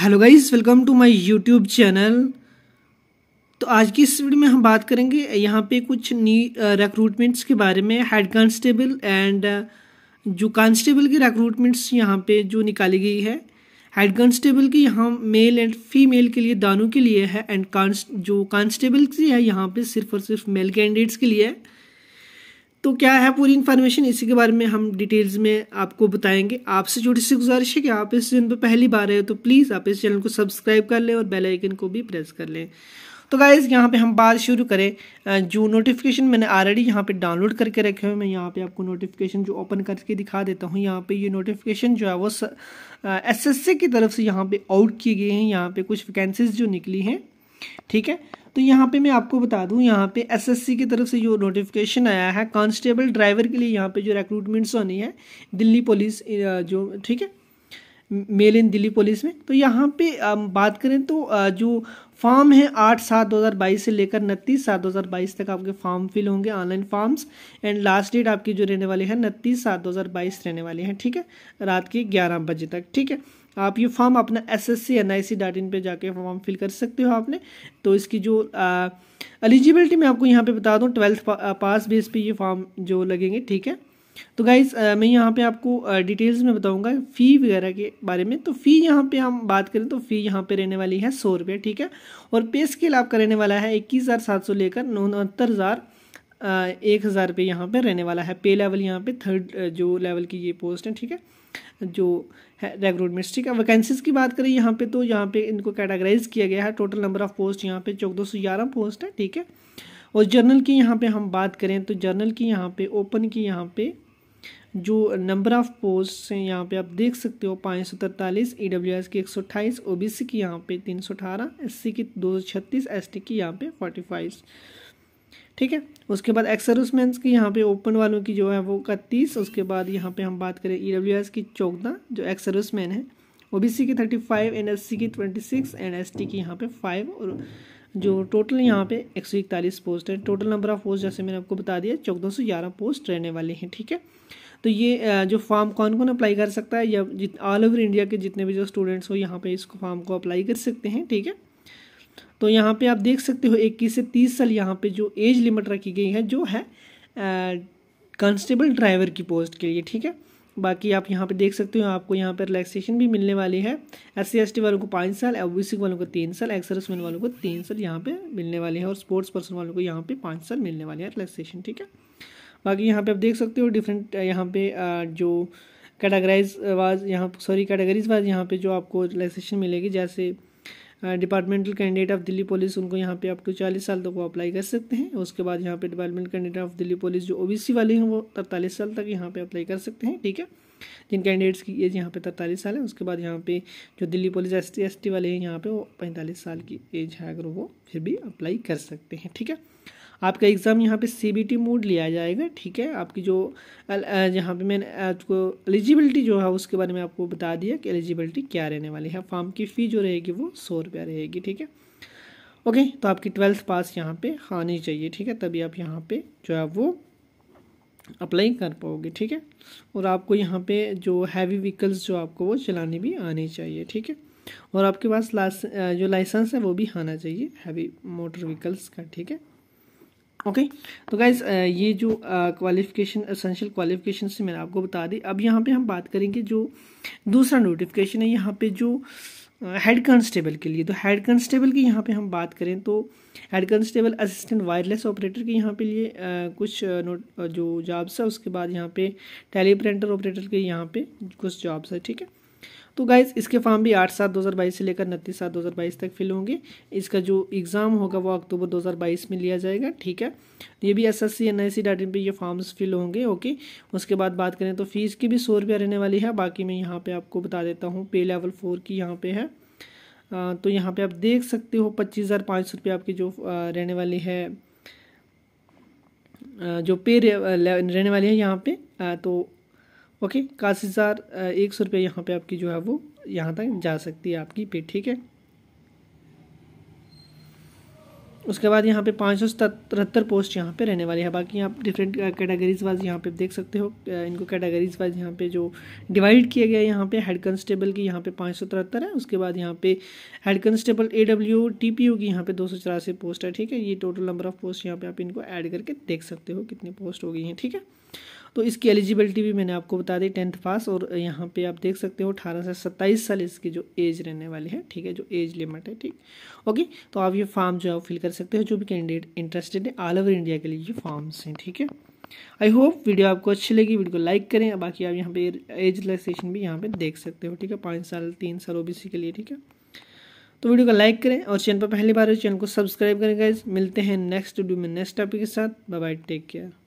hello guys welcome to my YouTube channel तो आज की इस वीडियो में हम बात करेंगे यहाँ पे कुछ नी रिक्रूटमेंट्स के बारे में हेड कांस्टेबल एंड जो कांस्टेबल की रिक्रूटमेंट्स यहाँ पे जो निकाली गई है हेड कांस्टेबल की यहाँ मेल एंड फीमेल के लिए दानों के लिए है एंड कांस जो कांस्टेबल की है यहाँ पर सिर्फ और सिर्फ मेल कैंडिडेट्स के लिए है तो क्या है पूरी इन्फॉर्मेशन इसी के बारे में हम डिटेल्स में आपको बताएंगे आपसे छोटी सी गुजारिश है कि आप इस चैनल पर पहली बार आए हो तो प्लीज़ आप इस चैनल को सब्सक्राइब कर लें और बेल आइकन को भी प्रेस कर लें तो गाइज़ यहाँ पे हम बात शुरू करें जो नोटिफिकेशन मैंने ऑलरेडी यहाँ पे डाउनलोड करके रखे हुए मैं यहाँ पे आपको नोटिफिकेशन जो ओपन करके दिखा देता हूँ यहाँ पे ये नोटिफिकेशन जो है वो एसएससी की तरफ से यहाँ पे आउट किए गए हैं यहाँ पे कुछ वैकेंसीज जो निकली हैं ठीक है तो यहाँ पे मैं आपको बता दूँ यहाँ पे एसएससी की तरफ से जो नोटिफिकेशन आया है कांस्टेबल ड्राइवर के लिए यहाँ पे जो रिक्रूटमेंट्स होनी है दिल्ली पुलिस जो ठीक है मेल इन दिल्ली पुलिस में तो यहाँ पे बात करें तो जो फॉर्म है आठ सात दो हज़ार बाईस से लेकर उनतीस सात दो हज़ार बाईस तक आपके फॉर्म फिल होंगे online forms and last date आपकी जो रहने वाली है उनतीस सात दो हज़ार बाईस रहने वाली है ठीक है रात के ग्यारह बजे तक ठीक है आप ये फॉर्म अपना S S C N I C dot in पर जाके फॉर्म फिल कर सकते हो आपने तो इसकी जो एलिजिबिलिटी मैं आपको यहाँ पे बता दूँ ट्वेल्थ पास बेस पे ये फॉर्म जो लगेंगे ठीक है तो गाइज मैं यहाँ पे आपको डिटेल्स में बताऊँगा फ़ी वगैरह के बारे में तो फ़ी यहाँ पे हम बात करें तो फ़ी यहाँ पे रहने वाली है सौ रुपये ठीक है और पे स्केल आपका रहने वाला है इक्कीस हज़ार सात सौ लेकर उनहत्तर हज़ार एक हज़ार रुपये यहाँ पर रहने वाला है पे लेवल यहाँ पे थर्ड जो लेवल की ये पोस्ट है ठीक है जो है रेक्रूटमेंट्स ठीक है वैकेंसीज की बात करें यहाँ पे तो यहाँ पे इनको कैटेगराइज किया गया है टोटल नंबर ऑफ़ पोस्ट यहाँ पे चौदह सौ ग्यारह पोस्ट है ठीक है और जर्नल की यहाँ पे हम बात करें तो जर्नल की यहाँ पे ओपन की यहाँ पे जो नंबर ऑफ़ पोस्ट हैं यहाँ पे आप देख सकते हो पाँच सौ तरतालीस ई डब्ल्यू एस की एक सौ अट्ठाईस ओ बी सी की यहाँ पे तीन सौ अठारह एस सी की दो सौ छत्तीस एस टी की यहाँ पे फोर्टी फाइव ठीक है उसके बाद एक्स सर्विसमैन की यहाँ पे ओपन वालों की जो है वो इकतीस उसके बाद यहाँ पे हम बात करें ई डब्ल्यू एस की चौदह जो एक्स सर्विसमैन है सी की thirty five N S C की twenty six and S T की यहाँ पे फाइव और जो टोटल यहाँ पे एक सौ इकतालीस पोस्ट है टोटल नंबर ऑफ पोस्ट जैसे मैंने आपको बता दिया चौदह सौ ग्यारह पोस्ट रहने वाली हैं ठीक है तो ये जो फॉर्म कौन कौन अप्लाई कर सकता है या जित ऑल ओवर इंडिया के जितने भी जो स्टूडेंट्स हो यहाँ पे इस फॉर्म को अप्लाई कर सकते हैं ठीक है तो यहाँ पे आप देख सकते हो इक्कीस से तीस साल यहाँ पे जो एज लिमिट रखी गई है जो है कांस्टेबल ड्राइवर की पोस्ट के लिए ठीक है बाकी आप यहाँ पे देख सकते हो आपको यहाँ पे रिलैक्सेशन भी मिलने वाली है एस सी वालों को पाँच साल ओ बी वालों को तीन साल एक्स सर्विसमैन वालों को तीन साल यहाँ पे मिलने वाले हैं और स्पोर्ट्स पर्सन वालों को यहाँ पे पाँच साल मिलने वाले हैं रिलैक्सेशन ठीक है बाकी यहाँ पे आप देख सकते हो डिफरेंट यहाँ पे जो कैटेगराइज वाज यहाँ सॉरी कैटेगरीज वाज यहाँ पर जो आपको रिलैक्सेशन मिलेगी जैसे departmental candidate of Delhi police उनको यहाँ पे आप टू चालीस साल तक वो अप्लाई कर सकते हैं उसके बाद यहाँ पे department candidate of Delhi police जो ओबीसी वाले हैं वो तरतालीस साल तक यहाँ पे अप्लाई कर सकते हैं ठीक है जिन कैंडिडेट्स की एज यहाँ पे तरतालीस साल है उसके बाद यहाँ पे जो दिल्ली पुलिस एस टी वाले हैं यहाँ पे वो पैंतालीस साल की एज है अगर वो फिर भी अप्लाई कर सकते हैं ठीक है आपका एग्ज़ाम यहाँ पे टी मोड लिया जाएगा ठीक है आपकी जो यहाँ पे मैंने आपको एलिजिबिलिटी जो है उसके बारे में आपको बता दिया कि एलिजिबिलिटी क्या रहने वाली है फॉर्म की फ़ी जो रहेगी वो सौ रुपया रहेगी ठीक है ओके तो आपकी ट्वेल्थ पास यहाँ पे आनी चाहिए ठीक है तभी आप यहाँ पर जो है वो अप्लाई कर पाओगे ठीक है और आपको यहाँ पर जो हैवी व्हीकल्स जो आपको वो चलानी भी आनी चाहिए ठीक है और आपके पास लास जो लाइसेंस है वो भी आना चाहिए हैवी मोटर व्हीकल्स का ठीक है ओके तो गाइज ये जो क्वालिफिकेशन असेंशियल क्वालिफिकेशन से मैंने आपको बता दी अब यहाँ पे हम बात करेंगे जो दूसरा नोटिफिकेशन है यहाँ पे जो हेड कांस्टेबल के लिए तो हेड कांस्टेबल की यहाँ पे हम बात करें तो head constable assistant wireless operator के यहाँ पे लिए आ, कुछ नोट जो जॉब्स है उसके बाद यहाँ पे टेलीप्रिंटर ऑपरेटर के यहाँ पे कुछ जॉब्स है ठीक है तो गाइज इसके फॉर्म भी आठ सात दो हज़ार बाईस से लेकर उनतीस सात दो हज़ार बाईस तक फिल होंगे इसका जो एग्ज़ाम होगा वो अक्टूबर दो हज़ार बाईस में लिया जाएगा ठीक है ये भी S S C N I C dot in ये फॉर्म्स फिल होंगे ओके उसके बाद बात करें तो फ़ीस की भी सौ रुपया रहने वाली है बाकी मैं यहाँ पर आपको बता देता हूँ पे लेवल फोर की यहाँ पर है आ, तो यहाँ पर आप देख सकते हो पच्चीस हज़ार पाँच सौ रुपये आपकी जो रहने वाली है जो पे रहने वाली है यहाँ पर तो ओके इक्यासी हज़ार एक सौ रुपये यहाँ पर आपकी जो है वो यहाँ तक जा सकती है आपकी पे ठीक है उसके बाद यहाँ पे पाँच सौ सतहत्तर पोस्ट यहाँ पे रहने वाली है बाकी आप डिफरेंट कैटेगरीज वाइज यहाँ पे देख सकते हो इनको कैटेगरीज वाइज यहाँ पे जो डिवाइड किया गया है यहाँ पे हेड कंस्टेबल की यहाँ पे पाँच सौ तिहत्तर है उसके बाद यहाँ पे head constable A W T P U की यहाँ पे दो सौ चौरासी पोस्ट है ठीक है ये टोटल नंबर ऑफ पोस्ट यहाँ पे आप इनको ऐड करके देख सकते हो कितनी पोस्ट हो गई हैं ठीक है तो इसकी एलिजिबिलिटी भी मैंने आपको बता दी टेंथ पास और यहाँ पे आप देख सकते हो अठारह से सत्ताईस साल इसकी जो एज रहने वाली है ठीक है जो एज लिमिट है ठीक ओके तो आप ये फॉर्म जो है फिल कर सकते हो जो भी कैंडिडेट इंटरेस्टेड है ऑल ओवर इंडिया के लिए ये फॉर्म्स हैं ठीक है आई होप वीडियो आपको अच्छी लगी वीडियो को लाइक करें बाकी आप यहाँ पे एज रिलेक्सेशन भी यहाँ पे देख सकते हो ठीक है पाँच साल तीन साल ओबीसी के लिए ठीक है तो वीडियो को लाइक करें और चैनल पर पहली बार चैनल तो को सब्सक्राइब करें गाइज मिलते हैं नेक्स्ट वीडियो में नेक्स्ट टॉपिक के साथ बाय बाय टेक केयर